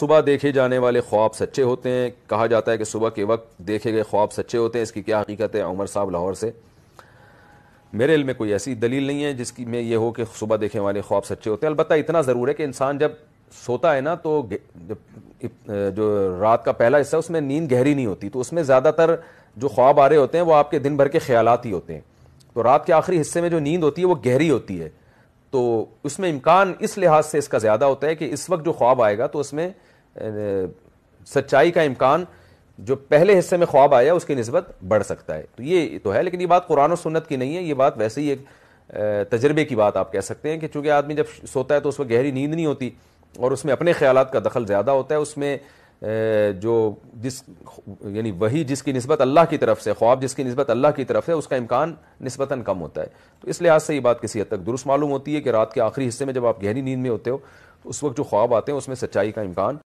सुबह देखे जाने वाले ख्वाब सच्चे होते हैं कहा जाता है कि सुबह के वक्त देखे गए ख्वाब सच्चे होते हैं इसकी क्या हकीकत है उमर साहब लाहौर से मेरे इल में कोई ऐसी दलील नहीं है जिसकी में ये हो कि सुबह देखे वाले ख्वाब सच्चे होते हैं अलबत्त इतना ज़रूर है कि इंसान जब सोता है ना तो जब जो रात का पहला हिस्सा उसमें नींद गहरी नहीं होती तो उसमें ज़्यादातर जो ख्वाब आ रहे होते हैं वो आपके दिन भर के ख्याल ही होते हैं तो रात के आखिरी हिस्से में जो नींद होती है वो गहरी होती है तो उसमें इम्कान इस लिहाज से इसका ज़्यादा होता है कि इस वक्त जो ख्वाब आएगा तो उसमें सच्चाई का इम्कान जो पहले हिस्से में ख्वाब आया उसकी नस्बत बढ़ सकता है तो ये तो है लेकिन ये बात कुरान और सुन्नत की नहीं है ये बात वैसे ही एक तजर्बे की बात आप कह सकते हैं कि चूंकि आदमी जब सोता है तो उसमें गहरी नींद नहीं होती और उसमें अपने ख्याल का दखल ज़्यादा होता है उसमें जो जिस यानी वही जिसकी नस्बत अल्लाह की तरफ से ख्वाब जिसकी नस्बत अल्लाह की तरफ है उसका इम्कान नस्बता कम होता है तो इस लिहाज से ये बात किसी हद तक दुरुस्त मालूम होती है कि रात के आखिरी हिस्से में जब आप गहरी नींद में होते हो तो उस वक्त जो ख्वाब आते हैं उसमें सच्चाई का इम्कान